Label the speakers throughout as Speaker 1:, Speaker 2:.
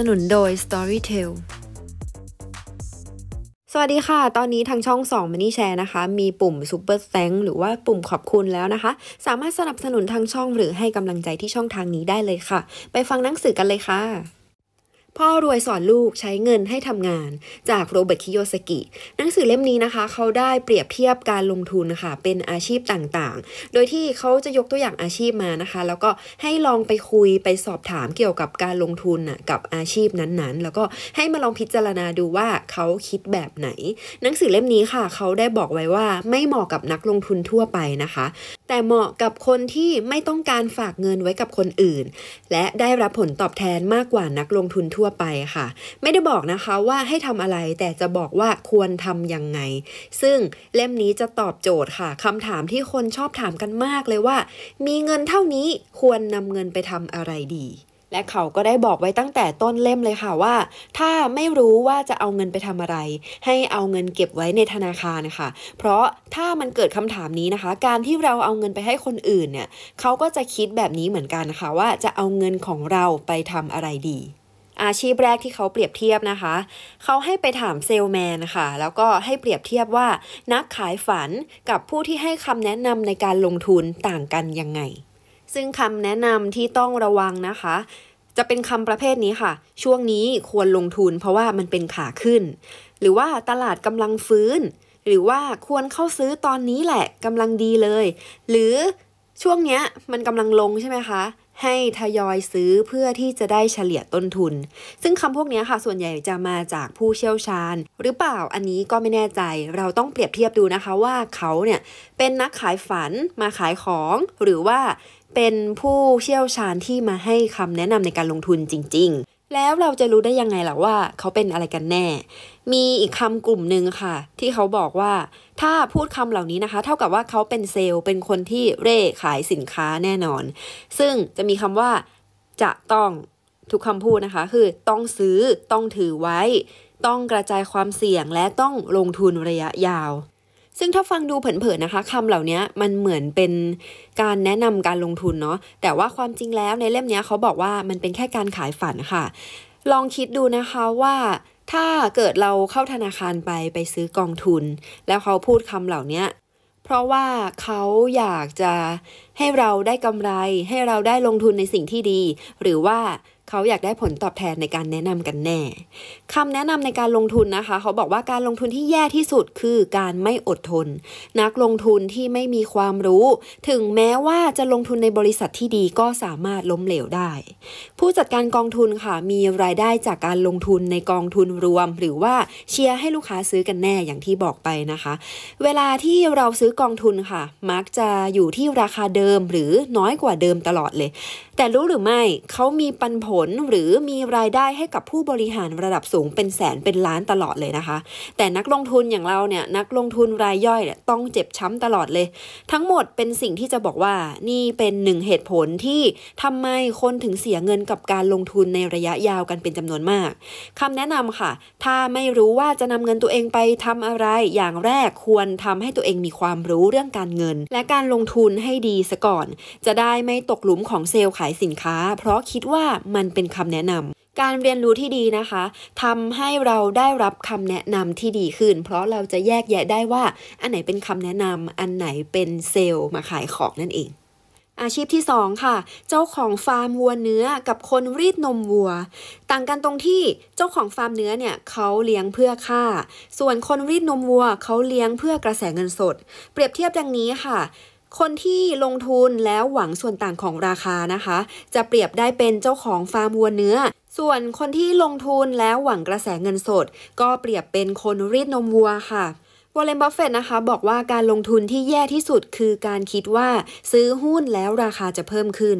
Speaker 1: สนุนโดย Storytel สวัสดีค่ะ ตอนนี้ทางช่อง2 Mini Share นะคะ มีปุ่ม Super t h a n k หรือว่าปุ่มขอบคุณแล้วนะคะ สามารถสนับสนุนทางช่องหรือให้กำลังใจที่ช่องทางนี้ได้เลยค่ะ ไปฟังหนังสือกันเลยค่ะพ่อรวยสอนลูกใช้เงินให้ทำงานจากโรเบิร์ตคิโยสกิ หนังสือเล่มนี้นะคะ เขาได้เปรียบเทียบการลงทุนนะคะเป็นอาชีพต่างๆ โดยที่เขาจะยกตัวอย่างอาชีพมานะคะ แล้วก็ให้ลองไปคุยไปสอบถามเกี่ยวกับการลงทุนนะกับอาชีพนั้นๆ แล้วก็ให้มาลองพิจารณาดูว่าเขาคิดแบบไหน หนังสือเล่มนี้ค่ะ เขาได้บอกไว้ว่าไม่เหมาะกับนักลงทุนทั่วไปนะคะ แต่เหมาะกับคนที่ไม่ต้องการฝากเงินไว้กับคนอื่น และได้รับผลตอบแทนมากกว่านักลงทุนทั่วทั่วไปค่ะไม่ได้บอกนะคะว่าให้ทำอะไรแต่จะบอกว่าควรทำยังไง ซึ่งเล่มนี้จะตอบโจทย์ค่ะคำถามที่คนชอบถามกันมากเลยว่า มีเงินเท่านี้ควรนำเงินไปทำอะไรดี และเขาก็ได้บอกไว้ตั้งแต่ต้นเล่มเลยค่ะว่า ถ้าไม่รู้ว่าจะเอาเงินไปทำอะไร ให้เอาเงินเก็บไว้ในธนาคารค่ะเพราะถ้ามันเกิดคำถามนี้นะคะ การที่เราเอาเงินไปให้คนอื่นเนี่ยเขาก็จะคิดแบบนี้เหมือนกันค่ะว่าจะเอาเงินของเราไปทำอะไรดีอาชีพแรกที่เขาเปรียบเทียบนะคะ เขาให้ไปถามเซลแมนค่ะ แล้วก็ให้เปรียบเทียบว่า นักขายฝันกับผู้ที่ให้คำแนะนำในการลงทุนต่างกันยังไง ซึ่งคำแนะนำที่ต้องระวังนะคะ จะเป็นคำประเภทนี้ค่ะ ช่วงนี้ควรลงทุนเพราะว่ามันเป็นขาขึ้น หรือว่าตลาดกำลังฟื้น หรือว่าควรเข้าซื้อตอนนี้แหละกำลังดีเลย หรือช่วงเนี้ยมันกำลังลงใช่ไหมคะให้ทยอยซื้อเพื่อที่จะได้เฉลี่ยต้นทุน ซึ่งคำพวกนี้ค่ะ ส่วนใหญ่จะมาจากผู้เชี่ยวชาญ หรือเปล่าอันนี้ก็ไม่แน่ใจ เราต้องเปรียบเทียบดูนะคะ ว่าเขาเนี่ยเป็นนักขายฝันมาขายของ หรือว่าเป็นผู้เชี่ยวชาญที่มาให้คำแนะนำในการลงทุนจริงแล้วเราจะรู้ได้ยังไงล่ะว่าเขาเป็นอะไรกันแน่ มีอีกคำกลุ่มหนึ่งค่ะ ที่เขาบอกว่าถ้าพูดคำเหล่านี้นะคะ เท่ากับว่าเขาเป็นเซลล์เป็นคนที่เร่ขายสินค้าแน่นอน ซึ่งจะมีคำว่าจะต้องทุกคำพูดนะคะ คือต้องซื้อต้องถือไว้ ต้องกระจายความเสี่ยงและต้องลงทุนระยะยาวซึ่งถ้าฟังดูเผินๆนะคะคำเหล่านี้มันเหมือนเป็นการแนะนำการลงทุนเนาะแต่ว่าความจริงแล้วในเล่มนี้เขาบอกว่ามันเป็นแค่การขายฝันค่ะ ลองคิดดูนะคะว่า ถ้าเกิดเราเข้าธนาคารไปไปซื้อกองทุน แล้วเขาพูดคำเหล่านี้เพราะว่าเขาอยากจะให้เราได้กำไรให้เราได้ลงทุนในสิ่งที่ดี หรือว่าเขาอยากได้ผลตอบแทนในการแนะนำกันแน่ คำแนะนำในการลงทุนนะคะ เขาบอกว่าการลงทุนที่แย่ที่สุดคือการไม่อดทน นักลงทุนที่ไม่มีความรู้ ถึงแม้ว่าจะลงทุนในบริษัทที่ดีก็สามารถล้มเหลวได้ ผู้จัดการกองทุนค่ะ มีรายได้จากการลงทุนในกองทุนรวม หรือว่าเชียร์ให้ลูกค้าซื้อกันแน่อย่างที่บอกไปนะคะ เวลาที่เราซื้อกองทุนค่ะ มักจะอยู่ที่ราคาเดิมหรือน้อยกว่าเดิมตลอดเลย แต่รู้หรือไม่เขามีปันผลลหรือมีรายได้ให้กับผู้บริหารระดับสูงเป็นแสนเป็นล้านตลอดเลยนะคะ แต่นักลงทุนอย่างเราเนี่ยนักลงทุนรายย่อยเนี่ยต้องเจ็บช้ำตลอดเลย ทั้งหมดเป็นสิ่งที่จะบอกว่านี่เป็นหนึ่งเหตุผลที่ทำไมคนถึงเสียเงินกับการลงทุนในระยะยาวกันเป็นจำนวนมากคำแนะนำค่ะ ถ้าไม่รู้ว่าจะนำเงินตัวเองไปทำอะไรอย่างแรกควรทำให้ตัวเองมีความรู้เรื่องการเงิน และการลงทุนให้ดีซะก่อน จะได้ไม่ตกหลุมของเซลล์ขายสินค้า เพราะคิดว่ามันันเป็นคำแนะนำ การเรียนรู้ที่ดีนะคะทำให้เราได้รับคำแนะนำที่ดีขึ้น เพราะเราจะแยกแยะได้ว่า อันไหนเป็นคำแนะนำ อันไหนเป็นเซลล์มาขายของนั่นเอง อาชีพที่ 2 ค่ะ เจ้าของฟาร์มวัวเนื้อกับคนรีดนมวัว ต่างกันตรงที่เจ้าของฟาร์มเนื้อเนี่ยเขาเลี้ยงเพื่อค่า ส่วนคนรีดนมวัวเขาเลี้ยงเพื่อกระแสเงินสด เปรียบเทียบดังนี้ค่ะคนที่ลงทุนแล้วหวังส่วนต่างของราคานะคะ จะเปรียบได้เป็นเจ้าของฟาร์มวัวเนื้อ ส่วนคนที่ลงทุนแล้วหวังกระแสเงินสด ก็เปรียบเป็นคนรีดนมวัวค่ะวอลเลนบัฟเฟตนะคะบอกว่าการลงทุนที่แย่ที่สุดคือการคิดว่าซื้อหุ้นแล้วราคาจะเพิ่มขึ้น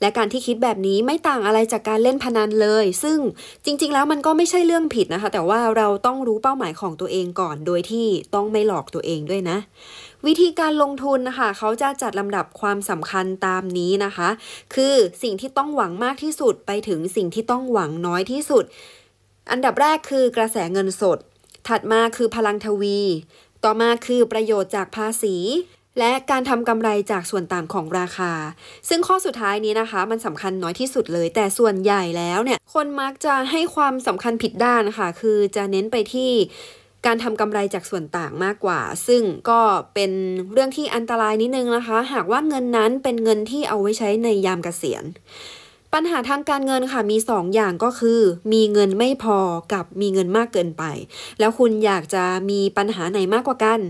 Speaker 1: และการที่คิดแบบนี้ไม่ต่างอะไรจากการเล่นพนันเลย ซึ่งจริงๆแล้วมันก็ไม่ใช่เรื่องผิดนะคะ แต่ว่าเราต้องรู้เป้าหมายของตัวเองก่อน โดยที่ต้องไม่หลอกตัวเองด้วยนะ วิธีการลงทุนนะคะเขาจะจัดลำดับความสำคัญตามนี้นะคะ คือสิ่งที่ต้องหวังมากที่สุดไปถึงสิ่งที่ต้องหวังน้อยที่สุด อันดับแรกคือกระแสเงินสดถัดมาคือพลังทวี ต่อมาคือประโยชน์จากภาษี และการทำกำไรจากส่วนต่างของราคา ซึ่งข้อสุดท้ายนี้นะคะ มันสำคัญน้อยที่สุดเลย แต่ส่วนใหญ่แล้วเนี่ย คนมักจะให้ความสำคัญผิดด้านค่ะคือจะเน้นไปที่การทำกำไรจากส่วนต่างมากกว่า ซึ่งก็เป็นเรื่องที่อันตรายนิดนึงนะคะ หากว่าเงินนั้นเป็นเงินที่เอาไว้ใช้ในยามเกษียณปัญหาทางการเงินค่ะมี 2 อย่างก็คือมีเงินไม่พอกับมีเงินมากเกินไป แล้วคุณอยากจะมีปัญหาไหนมากกว่ากัน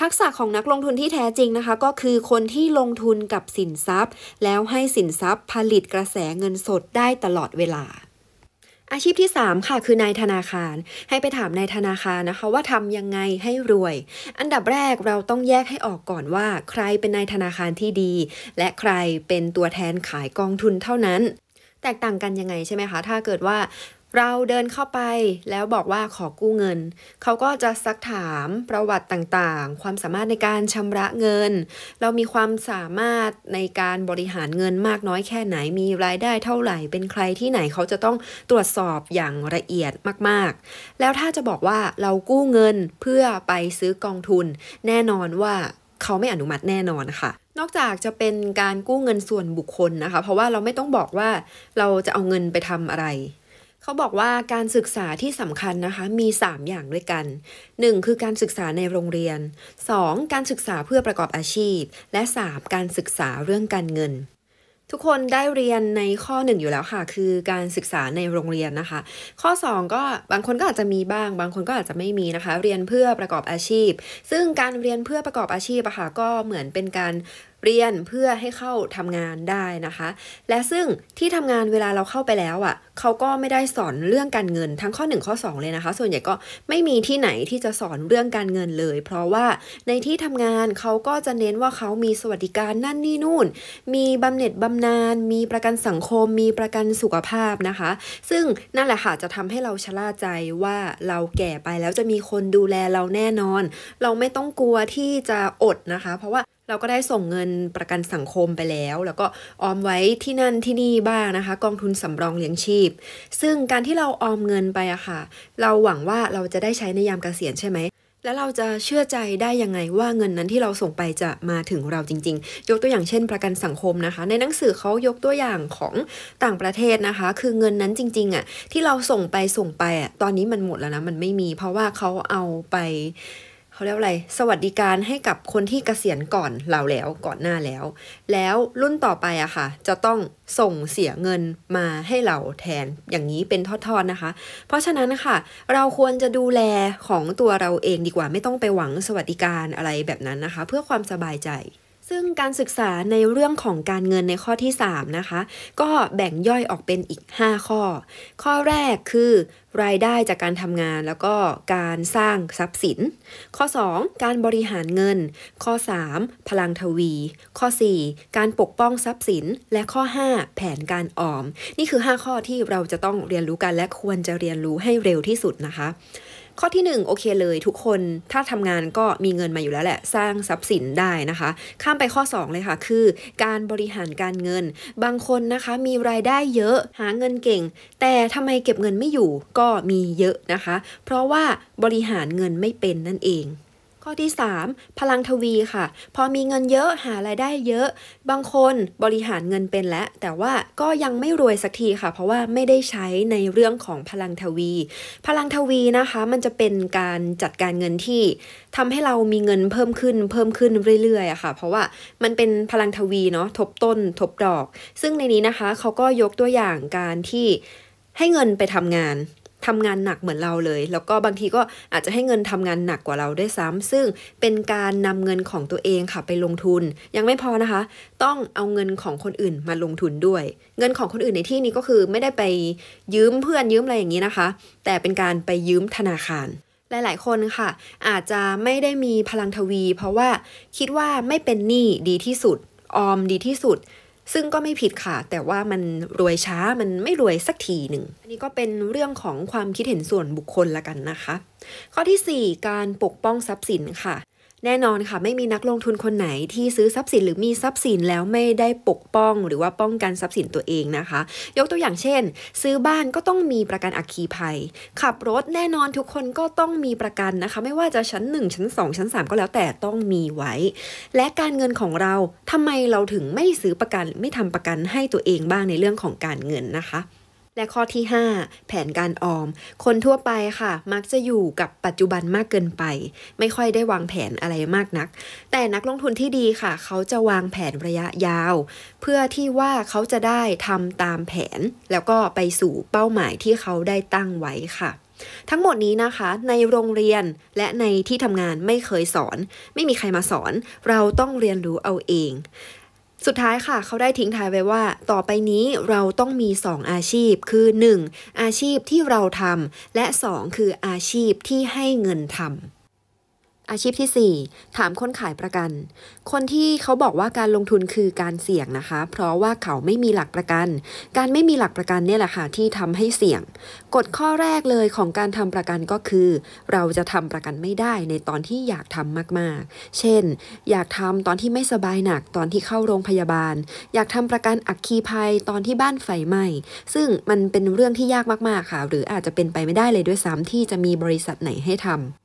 Speaker 1: ทักษะของนักลงทุนที่แท้จริงนะคะก็คือคนที่ลงทุนกับสินทรัพย์ แล้วให้สินทรัพย์ผลิตกระแสเงินสดได้ตลอดเวลาอาชีพที่ 3 ค่ะ คือนายธนาคารให้ไปถามนายธนาคารนะคะว่าทำยังไงให้รวย อันดับแรกเราต้องแยกให้ออกก่อนว่า ใครเป็นนายธนาคารที่ดี และใครเป็นตัวแทนขายกองทุนเท่านั้นแตกต่างกันยังไงใช่ไหมคะ ถ้าเกิดว่าเราเดินเข้าไปแล้วบอกว่าขอกู้เงิน เขาก็จะซักถามประวัติต่างๆ ความสามารถในการชำระเงิน เรามีความสามารถในการบริหารเงินมากน้อยแค่ไหน มีรายได้เท่าไหร่เป็นใครที่ไหนเขาจะต้องตรวจสอบอย่างละเอียดมากๆ แล้วถ้าจะบอกว่าเรากู้เงินเพื่อไปซื้อกองทุน แน่นอนว่าเขาไม่อนุมัติแน่นอนค่ะนอกจากจะเป็นการกู้เงินส่วนบุคคลนะคะ เพราะว่าเราไม่ต้องบอกว่าเราจะเอาเงินไปทำอะไร เขาบอกว่าการศึกษาที่สำคัญนะคะ มี 3 อย่างด้วยกัน 1. คือการศึกษาในโรงเรียน 2. การศึกษาเพื่อประกอบอาชีพ และ 3. การศึกษาเรื่องการเงิน ทุกคนได้เรียนในข้อหนึ่งอยู่แล้วค่ะคือการศึกษาในโรงเรียนนะคะข้อ 2 ก็บางคนก็อาจจะมีบ้าง บางคนก็อาจจะไม่มีนะคะเรียนเพื่อประกอบอาชีพ ซึ่งการเรียนเพื่อประกอบอาชีพอะค่ะก็เหมือนเป็นการเรียนเพื่อให้เข้าทำงานได้นะคะ และซึ่งที่ทำงานเวลาเราเข้าไปแล้วอะ่ะเขาก็ไม่ได้สอนเรื่องการเงิน ทั้งข้อ 1 ข้อ2 เลยนะคะ ส่วนใหญ่ก็ไม่มีที่ไหนที่จะสอนเรื่องการเงินเลย เพราะว่าในที่ทำงานเขาก็จะเน้นว่าเขามีสวัสดิการนั่นนี่นู่น มีบำเหน็จบำนาญมีประกันสังคม มีประกันสุขภาพนะคะ ซึ่งนั่นแหละค่ะจะทำให้เราชะล่าใจว่าเราแก่ไปแล้วจะมีคนดูแลเราแน่นอน เราไม่ต้องกลัวที่จะอดนะคะ เพราะว่าเราก็ได้ส่งเงินประกันสังคมไปแล้วแล้วก็ออมไว้ที่นั่นที่นี่บ้างนะคะ กองทุนสำรองเลี้ยงชีพ ซึ่งการที่เราออมเงินไปอะค่ะ เราหวังว่าเราจะได้ใช้ในยามเกษียณใช่ไหมแล้วเราจะเชื่อใจได้ยังไงว่าเงินนั้นที่เราส่งไปจะมาถึงเราจริง ๆ ยกตัวอย่างเช่นประกันสังคมนะคะ ในหนังสือเขายกตัวอย่างของต่างประเทศนะคะ คือเงินนั้นจริงๆอะ่ะที่เราส่งไปส่งไปอะ่ะตอนนี้มันหมดแล้วนะมันไม่มี เพราะว่าเขาเอาไปเขาเรียกอะไรสวัสดิการให้กับคนที่เกษียณก่อนเราแล้วก่อนหน้าแล้ว แล้วรุ่นต่อไปอะค่ะ จะต้องส่งเสียเงินมาให้เราแทนอย่างนี้เป็นทอดๆนะคะ เพราะฉะนั้นนะคะเราควรจะดูแลของตัวเราเองดีกว่า ไม่ต้องไปหวังสวัสดิการอะไรแบบนั้นนะคะ เพื่อความสบายใจซึ่งการศึกษาในเรื่องของการเงินในข้อที่3นะคะก็แบ่งย่อยออกเป็นอีก 5 ข้อ ข้อแรกคือ รายได้จากการทำงานแล้วก็การสร้างทรัพย์สิน ข้อ 2 การบริหารเงิน ข้อ 3 พลังทวี ข้อ 4 การปกป้องทรัพย์สิน และข้อ 5 แผนการออมนี่คือ 5 ข้อที่เราจะต้องเรียนรู้กันและควรจะเรียนรู้ให้เร็วที่สุดนะคะข้อที่1โอเค เลย ทุกคนถ้าทำงานก็มีเงินมาอยู่แล้วแหละสร้างทรัพย์สินได้นะคะ ข้ามไปข้อ 2 เลยค่ะ คือ การบริหารการเงิน บางคนนะคะมีรายได้เยอะหาเงินเก่ง แต่ทำไมเก็บเงินไม่อยู่ก็มีเยอะนะคะ เพราะว่าบริหารเงินไม่เป็นนั่นเองข้อที่3พลังทวีค่ะ พอมีเงินเยอะหารายได้เยอะ บางคนบริหารเงินเป็นแล้วแต่ว่าก็ยังไม่รวยสักทีค่ะ เพราะว่าไม่ได้ใช้ในเรื่องของพลังทวี พลังทวีนะคะมันจะเป็นการจัดการเงินที่ ทำให้เรามีเงินเพิ่มขึ้นเพิ่มขึ้นเรื่อยๆอะค่ะ เพราะว่ามันเป็นพลังทวีเนาะทบต้นทบดอก ซึ่งในนี้นะคะเขาก็ยกตัวอย่างการที่ให้เงินไปทำงานทำงานหนักเหมือนเราเลย แล้วก็บางทีก็อาจจะให้เงินทำงานหนักกว่าเราด้วยซ้ำ ซึ่งเป็นการนำเงินของตัวเองค่ะไปลงทุน ยังไม่พอนะคะ ต้องเอาเงินของคนอื่นมาลงทุนด้วย เงินของคนอื่นในที่นี้ก็คือไม่ได้ไปยืมเพื่อนยืมอะไรอย่างนี้นะคะ แต่เป็นการไปยืมธนาคาร หลายๆคนค่ะ อาจจะไม่ได้มีพลังทวี เพราะว่าคิดว่าไม่เป็นหนี้ดีที่สุด ออมดีที่สุดซึ่งก็ไม่ผิดค่ะ แต่ว่ามันรวยช้ามันไม่รวยสักทีหนึ่งอันนี้ก็เป็นเรื่องของความคิดเห็นส่วนบุคคลละกันนะคะ ข้อที่ 4 การปกป้องทรัพย์สินค่ะแน่นอนค่ะไม่มีนักลงทุนคนไหนที่ซื้อทรัพย์สินหรือมีทรัพย์สินแล้วไม่ได้ปกป้อง หรือว่าป้องกันทรัพย์สินตัวเองนะคะ ยกตัวอย่างเช่น ซื้อบ้านก็ต้องมีประกันอัคคีภัย ขับรถแน่นอนทุกคนก็ต้องมีประกันนะคะ ไม่ว่าจะชั้น 1 ชั้น 2 ชั้น3ก็แล้วแต่ต้องมีไว้ และการเงินของเราทำไมเราถึงไม่ซื้อประกัน ไม่ทำประกันให้ตัวเองบ้างในเรื่องของการเงินนะคะและข้อที่ 5 แผนการออม คนทั่วไปค่ะ มักจะอยู่กับปัจจุบันมากเกินไป ไม่ค่อยได้วางแผนอะไรมากนัก แต่นักลงทุนที่ดีค่ะ เขาจะวางแผนระยะยาว เพื่อที่ว่าเขาจะได้ทำตามแผน แล้วก็ไปสู่เป้าหมายที่เขาได้ตั้งไว้ค่ะ ทั้งหมดนี้นะคะ ในโรงเรียนและในที่ทำงานไม่เคยสอน ไม่มีใครมาสอน เราต้องเรียนรู้เอาเองสุดท้ายค่ะ เขาได้ทิ้งท้ายไว้ว่า ต่อไปนี้เราต้องมี 2 อาชีพคือ 1. อาชีพที่เราทำ และ2คืออาชีพที่ให้เงินทำอาชีพที่ 4 ถามคนขายประกัน คนที่เขาบอกว่าการลงทุนคือการเสี่ยงนะคะ เพราะว่าเขาไม่มีหลักประกัน การไม่มีหลักประกันเนี่ยแหละค่ะที่ทำให้เสี่ยงกฎข้อแรกเลยของการทำประกันก็คือ เราจะทำประกันไม่ได้ในตอนที่อยากทำมากๆ เช่น อยากทำตอนที่ไม่สบายหนักตอนที่เข้าโรงพยาบาล อยากทำประกันอักคีภัยตอนที่บ้านไฟไหม้ซึ่งมันเป็นเรื่องที่ยากมากๆค่ะหรืออาจจะเป็นไปไม่ได้เลยด้วยซ้ำที่จะมีบริษัทไหนให้ทำ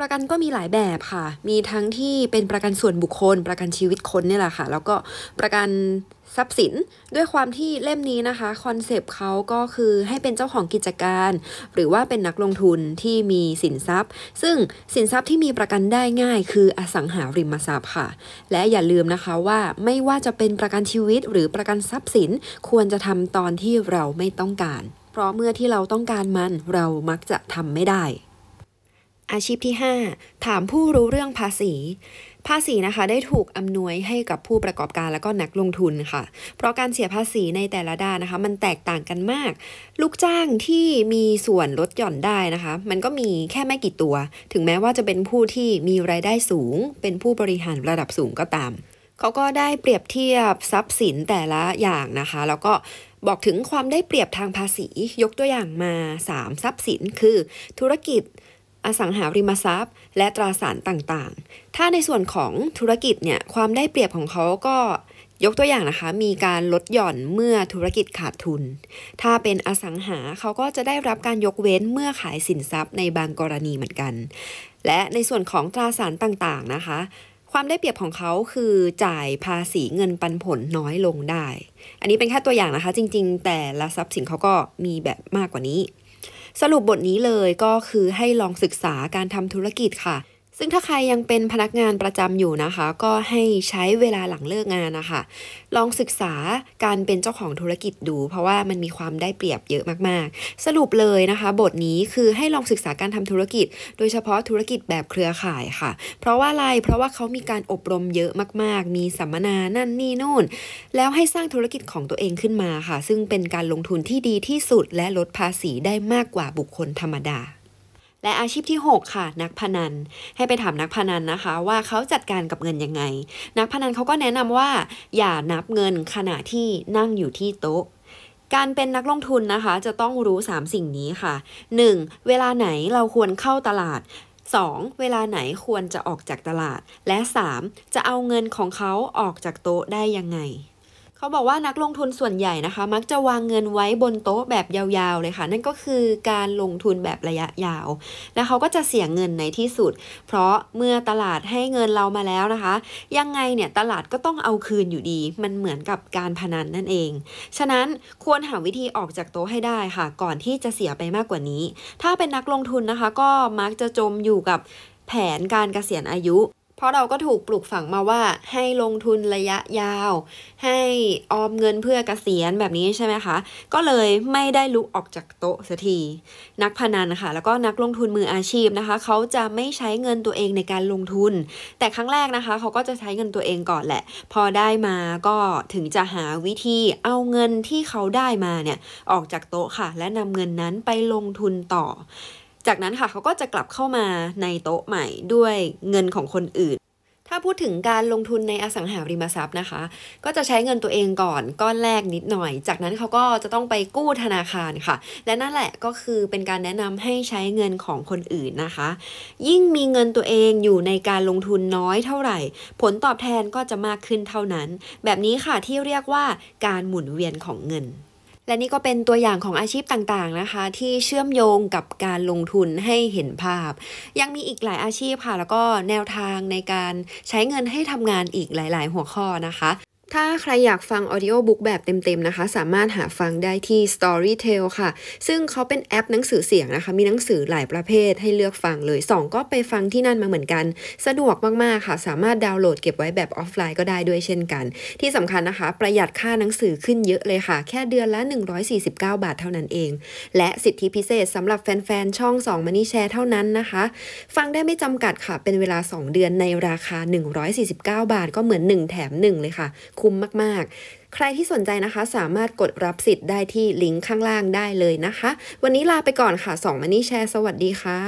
Speaker 1: ประกันก็มีหลายแบบค่ะ มีทั้งที่เป็นประกันส่วนบุคคล ประกันชีวิตคนเนี่ยแหละค่ะ แล้วก็ประกันทรัพย์สิน ด้วยความที่เล่มนี้นะคะคอนเซปต์เขาก็คือให้เป็นเจ้าของกิจการ หรือว่าเป็นนักลงทุนที่มีสินทรัพย์ ซึ่งสินทรัพย์ที่มีประกันได้ง่าย คืออสังหาริมทรัพย์ค่ะ และอย่าลืมนะคะว่า ไม่ว่าจะเป็นประกันชีวิตหรือประกันทรัพย์สินควรจะทำตอนที่เราไม่ต้องการ เพราะเมื่อที่เราต้องการมันเรามักจะทำไม่ได้อาชีพที่ 5 ถามผู้รู้เรื่องภาษี ภาษีนะคะได้ถูกอำนวยให้กับผู้ประกอบการและก็นักลงทุนค่ะ เพราะการเสียภาษีในแต่ละด้านนะคะมันแตกต่างกันมาก ลูกจ้างที่มีส่วนลดหย่อนได้นะคะ มันก็มีแค่ไม่กี่ตัว ถึงแม้ว่าจะเป็นผู้ที่มีรายได้สูง เป็นผู้บริหารระดับสูงก็ตามเขาก็ได้เปรียบเทียบทรัพย์สินแต่ละอย่างนะคะ แล้วก็บอกถึงความได้เปรียบทางภาษี ยกตัวอย่างมา 3 ทรัพย์สินคือธุรกิจอสังหาริมทรัพย์และตราสารต่างๆ ถ้าในส่วนของธุรกิจเนี่ยความได้เปรียบของเขาก็ยกตัวอย่างนะคะ มีการลดหย่อนเมื่อธุรกิจขาดทุน ถ้าเป็นอสังหาเขาก็จะได้รับการยกเว้นเมื่อขายสินทรัพย์ในบางกรณีเหมือนกัน และในส่วนของตราสารต่างๆนะคะ ความได้เปรียบของเขาคือจ่ายภาษีเงินปันผลน้อยลงได้ อันนี้เป็นแค่ตัวอย่างนะคะจริง ๆ แต่ละทรัพย์สินเขาก็มีแบบมากกว่านี้สรุปบทนี้เลยก็คือให้ลองศึกษาการทำธุรกิจค่ะซึ่งถ้าใครยังเป็นพนักงานประจำอยู่นะคะ ก็ให้ใช้เวลาหลังเลิกงานนะคะ ลองศึกษาการเป็นเจ้าของธุรกิจดู เพราะว่ามันมีความได้เปรียบเยอะมากๆ สรุปเลยนะคะ บทนี้คือให้ลองศึกษาการทำธุรกิจ โดยเฉพาะธุรกิจแบบเครือข่ายค่ะ เพราะว่าอะไรเพราะว่าเขามีการอบรมเยอะมาก ๆ มีสัมมนานั่นนี่นู่น แล้วให้สร้างธุรกิจของตัวเองขึ้นมาค่ะ ซึ่งเป็นการลงทุนที่ดีที่สุดและลดภาษีได้มากกว่าบุคคลธรรมดาและอาชีพที่ 6 ค่ะ นักพนัน ให้ไปถามนักพนันนะคะ ว่าเขาจัดการกับเงินยังไง นักพนันเขาก็แนะนำว่า อย่านับเงินขณะที่นั่งอยู่ที่โต๊ะการเป็นนักลงทุนนะคะ จะต้องรู้3สิ่งนี้ค่ะ 1. เวลาไหนเราควรเข้าตลาด 2. เวลาไหนควรจะออกจากตลาด และ 3. จะเอาเงินของเขาออกจากโต๊ะได้ยังไงเขาบอกว่านักลงทุนส่วนใหญ่นะคะ มักจะวางเงินไว้บนโต๊ะแบบยาวๆเลยค่ะ นั่นก็คือการลงทุนแบบระยะยาว และเขาก็จะเสียเงินในที่สุด เพราะเมื่อตลาดให้เงินเรามาแล้วนะคะ ยังไงเนี่ยตลาดก็ต้องเอาคืนอยู่ดี มันเหมือนกับการพนันนั่นเอง ฉะนั้นควรหาวิธีออกจากโต๊ะให้ได้ค่ะก่อนที่จะเสียไปมากกว่านี้ ถ้าเป็นนักลงทุนนะคะ ก็มักจะจมอยู่กับแผนการเกษียณอายุเพราะเราก็ถูกปลูกฝังมาว่าให้ลงทุนระยะยาว ให้ออมเงินเพื่อเกษียณแบบนี้ใช่ไหมคะก็เลยไม่ได้ลุกออกจากโต๊ะสักทีนักพนันค่ะแล้วก็นักลงทุนมืออาชีพนะคะเขาจะไม่ใช้เงินตัวเองในการลงทุน แต่ครั้งแรกนะคะ เขาก็จะใช้เงินตัวเองก่อนแหละ พอได้มาก็ถึงจะหาวิธีเอาเงินที่เขาได้มาเนี่ยออกจากโต๊ะค่ะ และนำเงินนั้นไปลงทุนต่อจากนั้นค่ะเขาก็จะกลับเข้ามาในโต๊ะใหม่ด้วยเงินของคนอื่น ถ้าพูดถึงการลงทุนในอสังหาริมทรัพย์นะคะ ก็จะใช้เงินตัวเองก่อนก้อนแรกนิดหน่อย จากนั้นเขาก็จะต้องไปกู้ธนาคารค่ะ และนั่นแหละก็คือเป็นการแนะนำให้ใช้เงินของคนอื่นนะคะ ยิ่งมีเงินตัวเองอยู่ในการลงทุนน้อยเท่าไหร่ ผลตอบแทนก็จะมากขึ้นเท่านั้น แบบนี้ค่ะที่เรียกว่าการหมุนเวียนของเงินและนี่ก็เป็นตัวอย่างของอาชีพต่างๆนะคะ ที่เชื่อมโยงกับการลงทุนให้เห็นภาพ ยังมีอีกหลายอาชีพค่ะ แล้วก็แนวทางในการใช้เงินให้ทำงานอีกหลายๆหัวข้อนะคะถ้าใครอยากฟังออดิโอบุ๊กแบบเต็มๆนะคะ สามารถหาฟังได้ที่ Storytel ค่ะ ซึ่งเขาเป็นแอปหนังสือเสียงนะคะ มีหนังสือหลายประเภทให้เลือกฟังเลย2ก็ไปฟังที่นั่นมาเหมือนกัน สะดวกมาก ๆค่ะ สามารถดาวน์โหลดเก็บไว้แบบออฟไลน์ก็ได้ด้วยเช่นกัน ที่สำคัญนะคะ ประหยัดค่าหนังสือขึ้นเยอะเลยค่ะ แค่เดือนละ 149 บาทเท่านั้นเอง และสิทธิพิเศษสำหรับแฟนๆ ช่อง2ม o นนี่แชร์เท่านั้นนะคะ ฟังได้ไม่จำกัดค่ะ เป็นเวลา 2 เดือนในราคา 149 บาทก็เหมือน 1 แถม1เลยค่ะคุ้มมาก ๆ ใครที่สนใจนะคะ สามารถกดรับสิทธิ์ได้ที่ลิงก์ข้างล่างได้เลยนะคะ วันนี้ลาไปก่อนค่ะสงมันนี่แชร์สวัสดีค่ะ